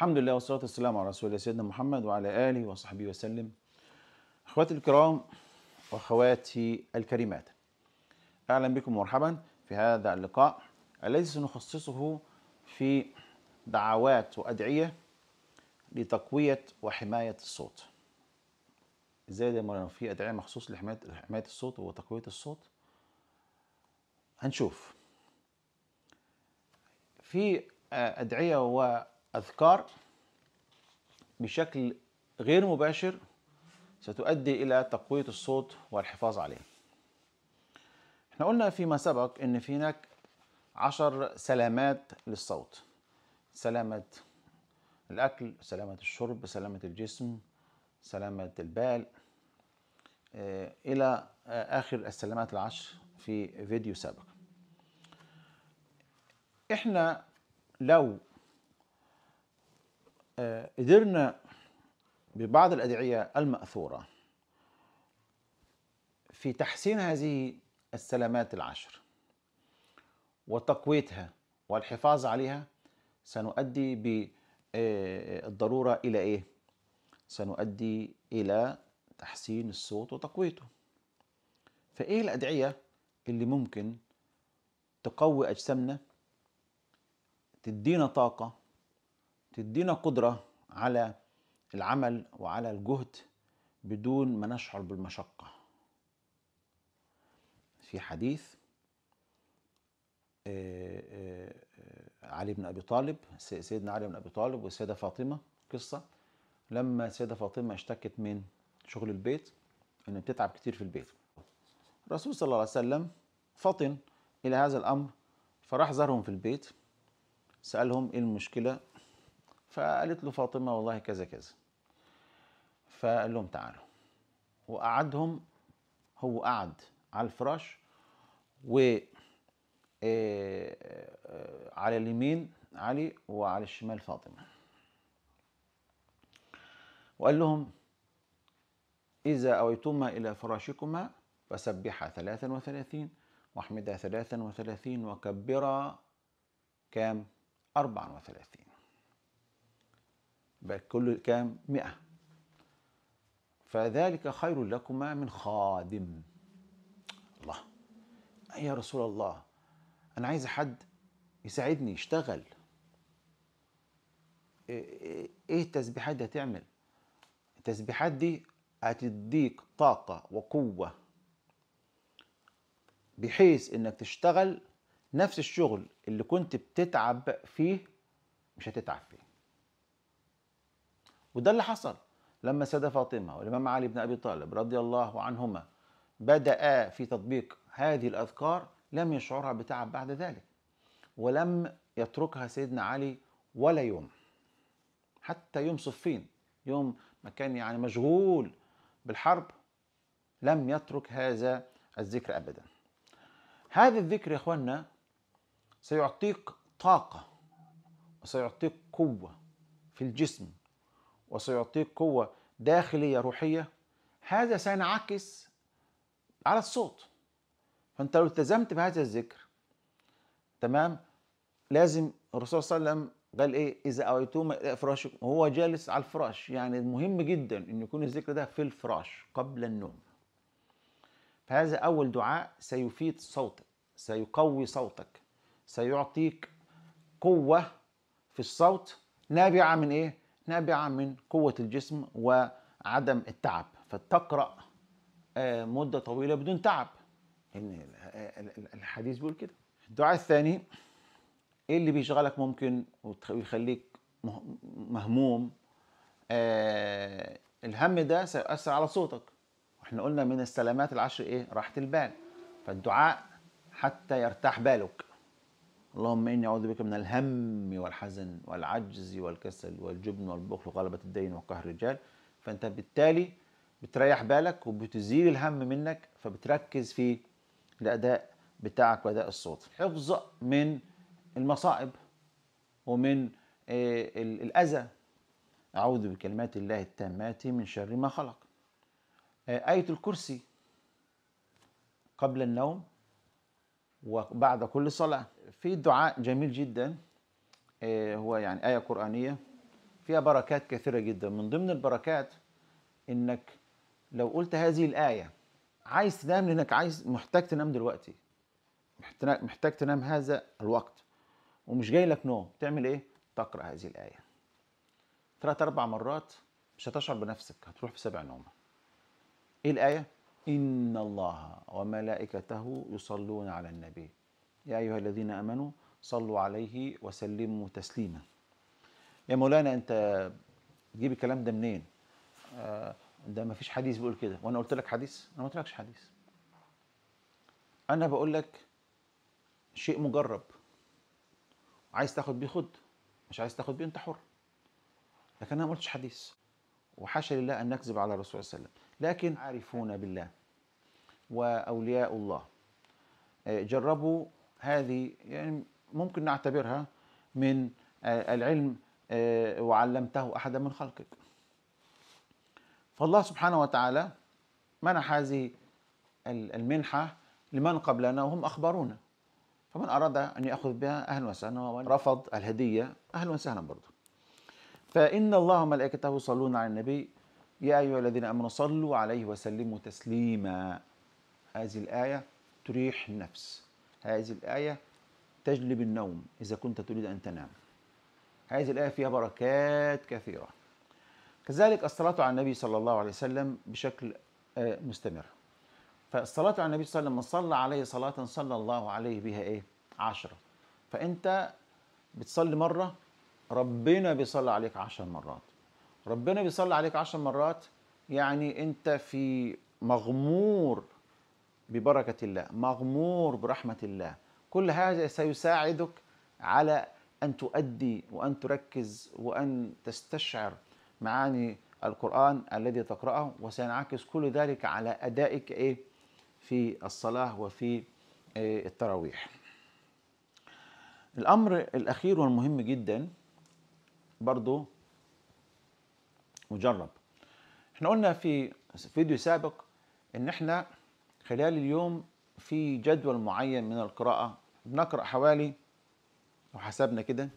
الحمد لله والصلاة والسلام على رسول الله سيدنا محمد وعلى آله وصحبه وسلم أخواتي الكرام وأخواتي الكريمات أهلا بكم مرحبا في هذا اللقاء الذي سنخصصه في دعوات وأدعية لتقوية وحماية الصوت ازاي ده مولانا في أدعية مخصوص لحماية حماية الصوت وتقوية الصوت هنشوف في أدعية و أذكار بشكل غير مباشر ستؤدي إلى تقوية الصوت والحفاظ عليه احنا قلنا فيما سبق إن في هناك عشر سلامات للصوت سلامة الأكل سلامة الشرب سلامة الجسم سلامة البال آه، إلى آه، آخر السلامات العشر في فيديو سابق احنا لو آه، قدرنا ببعض الأدعية المأثورة في تحسين هذه السلامات العشر وتقويتها والحفاظ عليها سنؤدي بالضرورة آه، آه، إلى إيه؟ سنؤدي إلى تحسين الصوت وتقويته فإيه الأدعية اللي ممكن تقوي أجسامنا تدينا طاقة تدينا قدرة على العمل وعلى الجهد بدون ما نشعر بالمشقة في حديث آه، آه، علي بن أبي طالب سيدنا علي بن أبي طالب والسيدة فاطمة قصة لما السيدة فاطمة اشتكت من شغل البيت إن بتتعب كتير في البيت الرسول صلى الله عليه وسلم فطن إلى هذا الأمر فراح زارهم في البيت سألهم إيه المشكلة فقالت له فاطمة والله كذا كذا فقال لهم تعالوا وقعدهم هو قعد على الفراش و آه، آه، على اليمين علي وعلى الشمال فاطمة وقال لهم إذا أويتما إلى فراشكما فسبحا ثلاثا وثلاثين واحمدا ثلاثا وثلاثين وكبرا كام أربعا وثلاثين بقى كل كام مئة فذلك خير لكما من خادم الله يا رسول الله أنا عايز حد يساعدني يشتغل إيه،, إيه،, إيه التسبيحات دي هتعمل التسبيحات دي هتديك طاقة وقوة بحيث إنك تشتغل نفس الشغل اللي كنت بتتعب فيه مش هتتعب فيه وده اللي حصل لما سادة فاطمة والإمام علي بن أبي طالب رضي الله عنهما بدأ في تطبيق هذه الأذكار لم يشعرها بتعب بعد ذلك ولم يتركها سيدنا علي ولا يوم حتى يوم صفين يوم ما كان يعني مشغول بالحرب لم يترك هذا الذكر أبدا هذا الذكر يا إخوانا سيعطيك طاقة وسيعطيك قوة في الجسم وسيعطيك قوة داخلية روحية هذا سينعكس على الصوت فأنت لو التزمت بهذا الذكر تمام لازم الرسول صلى الله عليه وسلم قال ايه اذا اويتم الى وهو جالس على الفراش يعني مهم جدا ان يكون الذكر ده في الفراش قبل النوم فهذا اول دعاء سيفيد صوتك سيقوي صوتك سيعطيك قوه في الصوت نابعه من ايه نابعة من قوة الجسم وعدم التعب فتقرأ آه، مدة طويلة بدون تعب آه، الحديث بيقول كده الدعاء الثاني ايه اللي بيشغلك ممكن ويخليك مهموم آه الهم ده سيؤثر على صوتك واحنا قلنا من السلامات العشر ايه راحة البال فالدعاء حتى يرتاح بالك اللهم إني أعوذ بك من الهم والحزن والعجز والكسل والجبن والبخل وغلبة الدين وقهر الرجال فأنت بالتالي بتريح بالك وبتزيل الهم منك فبتركز في الأداء بتاعك وأداء الصوت حفظ من المصائب ومن آه، الأذى أعوذ بكلمات الله التامات من شر ما خلق آه، آية الكرسي قبل النوم وبعد كل صلاة في دعاء جميل جدا آه، هو يعني آية قرآنية فيها بركات كثيرة جدا من ضمن البركات إنك لو قلت هذه الآية عايز تنام لأنك عايز محتاج تنام دلوقتي محتاج تنام هذا الوقت ومش جاي لك نوم تعمل إيه؟ تقرأ هذه الآية ثلاث أربع مرات مش هتشعر بنفسك هتروح في سبع نومة إيه الآية؟ إن الله وملائكته يصلون على النبي يا أيها الذين أمنوا صلوا عليه وسلموا تسليما يا مولانا أنت تجيب الكلام ده منين آه، ده ما فيش حديث بيقول كده وأنا قلت لك حديث أنا ما قلتلكش حديث أنا بقول لك شيء مجرب عايز تاخد بيه خد مش عايز تاخد بيه أنت حر لكن أنا ما قلتش حديث وحاشا لله أن نكذب على الرسول صلى الله عليه وسلم لكن عارفون بالله وأولياء الله آه، جربوا هذه يعني ممكن نعتبرها من آه، العلم آه، وعلمته أحدا من خلقك فالله سبحانه وتعالى منح هذه المنحة لمن قبلنا وهم أخبرونا فمن أراد أن يأخذ بها أهلا وسهلا ومن رفض الهدية أهلا وسهلا برضه فإن الله وملائكته يصلون على النبي يا أيها الذين آمنوا صلوا عليه وسلموا تسليما هذه الآية تريح النفس هذه الآية تجلب النوم إذا كنت تريد أن تنام هذه الآية فيها بركات كثيرة كذلك الصلاة على النبي صلى الله عليه وسلم بشكل آه، مستمر فالصلاة على النبي صلى الله عليه وسلم من صلى عليه صلاة صلى الله عليه بها إيه؟ عشرة فأنت بتصلي مرة ربنا بيصلي عليك عشر مرات ربنا بيصلي عليك عشر مرات يعني أنت في مغمور ببركة الله مغمور برحمة الله كل هذا سيساعدك على أن تؤدي وأن تركز وأن تستشعر معاني القرآن الذي تقرأه وسينعكس كل ذلك على أدائك إيه في الصلاة وفي إيه؟ التراويح الأمر الأخير والمهم جدا برضو مجرب احنا قلنا في فيديو سابق ان احنا خلال اليوم في جدول معين من القراءة بنقرأ حوالي وحسبنا كده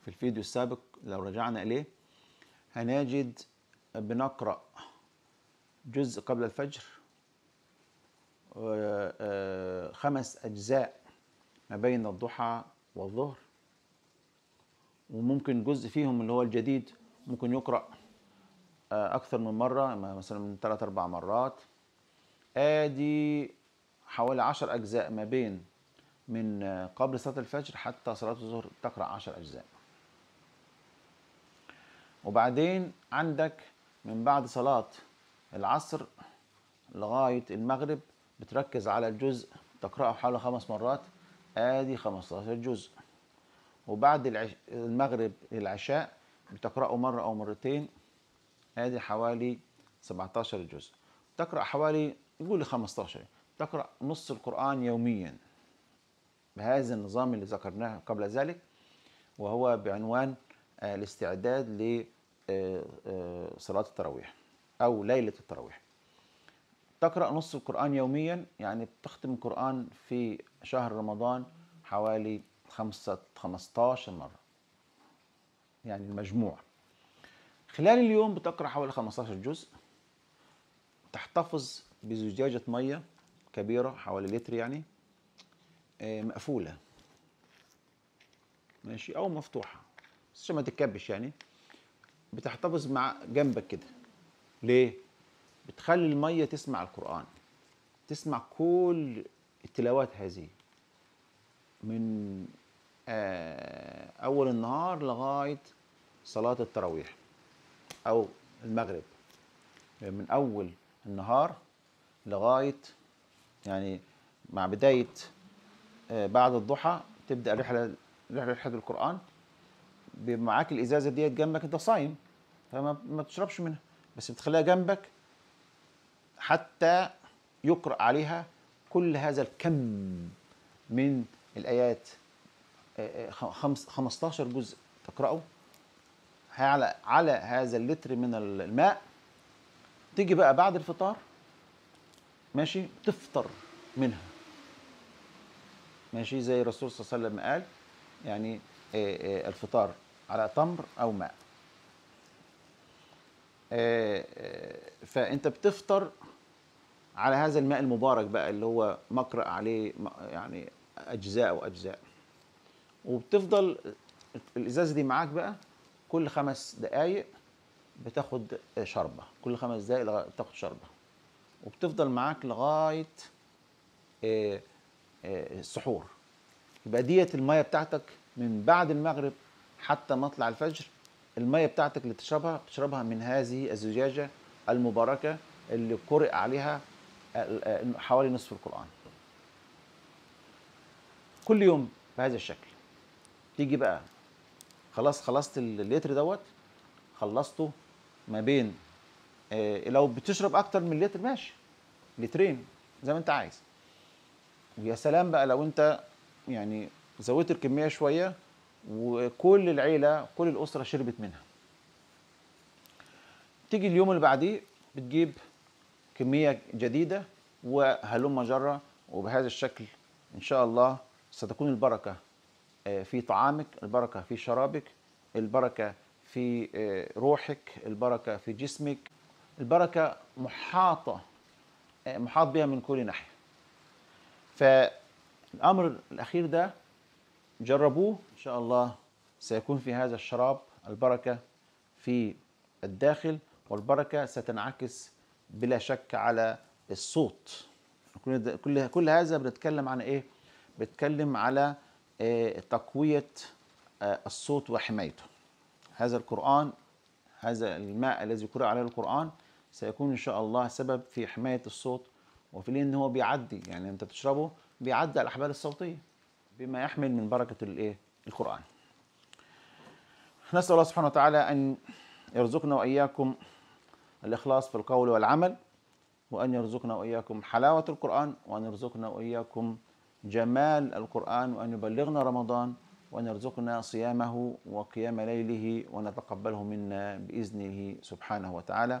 في الفيديو السابق لو رجعنا إليه هنجد بنقرأ جزء قبل الفجر آه، خمس أجزاء ما بين الضحى والظهر وممكن جزء فيهم اللي هو الجديد ممكن يقرأ آه، أكثر من مرة مثلا من ثلاث أربع مرات ادي حوالي عشر اجزاء ما بين من قبل صلاة الفجر حتى صلاة الظهر تقرأ عشر أجزاء وبعدين عندك من بعد صلاة العصر لغاية المغرب بتركز على الجزء تقرأه حوالي خمس مرات آدي 15 جزء وبعد المغرب العشاء بتقرأه مرة أو مرتين آدي حوالي 17 جزء تقرأ حوالي يقول لي 15 تقرأ نص القرآن يوميا بهذا النظام اللي ذكرناه قبل ذلك وهو بعنوان آه، الاستعداد لصلاة آه، آه، التراويح أو ليلة التراويح تقرأ نص القرآن يوميا يعني بتختم القرآن في شهر رمضان حوالي خمسة 15 مرة يعني المجموع خلال اليوم بتقرأ حوالي 15 جزء تحتفظ بزجاجة مية كبيرة حوالي لتر يعني آه، مقفولة ماشي أو مفتوحة بس عشان ما تتكبش يعني بتحتفظ مع جنبك كده ليه؟ بتخلي المية تسمع القرآن تسمع كل التلاوات هذه من آه، أول النهار لغاية صلاة التراويح أو المغرب من أول النهار لغايه يعني مع بدايه آه، بعد الضحى تبدا رحلة رحله رحله القران معاك الازازه ديت جنبك انت صايم فما ما منها بس بتخليها جنبك حتى يقرا عليها كل هذا الكم من الايات 15 آه، آه، جزء تقراه على على هذا اللتر من الماء تيجي بقى بعد الفطار ماشي تفطر منها ماشي زي الرسول صلى الله عليه وسلم قال يعني آه، آه، الفطار على تمر او ماء آه، فانت بتفطر على هذا الماء المبارك بقى اللي هو مقرأ عليه يعني اجزاء واجزاء وبتفضل الازازه دي معاك بقى كل خمس دقائق بتاخد شربه كل خمس دقائق بتاخد شربه وبتفضل معاك لغايه آه، آه، السحور يبقى ديت الميه بتاعتك من بعد المغرب حتى مطلع الفجر الميه بتاعتك اللي تشربها بتشربها من هذه الزجاجه المباركه اللي قرئ عليها آه، حوالي نصف القران كل يوم بهذا الشكل تيجي بقى خلاص خلصت اللتر دوت خلصته ما بين آه، لو بتشرب اكتر من لتر ماشي لترين زي ما انت عايز ويا سلام بقى لو انت يعني زودت الكميه شويه وكل العيله كل الاسره شربت منها تيجي اليوم اللي بعديه بتجيب كميه جديده وهلم جره وبهذا الشكل ان شاء الله ستكون البركه آه، في طعامك البركه في شرابك البركه في آه، روحك البركه في جسمك البركة محاطة آه، محاط بها من كل ناحية فالأمر الأخير ده جربوه إن شاء الله سيكون في هذا الشراب البركة في الداخل والبركة ستنعكس بلا شك على الصوت كل كل هذا بنتكلم عن ايه بنتكلم على آه، تقويه آه، الصوت وحمايته هذا القران هذا الماء الذي قرأ عليه القران سيكون ان شاء الله سبب في حمايه الصوت وفي ليه ان هو بيعدي يعني انت بتشربه بيعدي الاحبال الصوتيه بما يحمل من بركه الايه القران نسال الله سبحانه وتعالى ان يرزقنا واياكم الاخلاص في القول والعمل وان يرزقنا واياكم حلاوه القران وان يرزقنا واياكم جمال القران وان يبلغنا رمضان وأن يرزقنا صيامه وقيام ليله ونتقبله منا بإذنه سبحانه وتعالى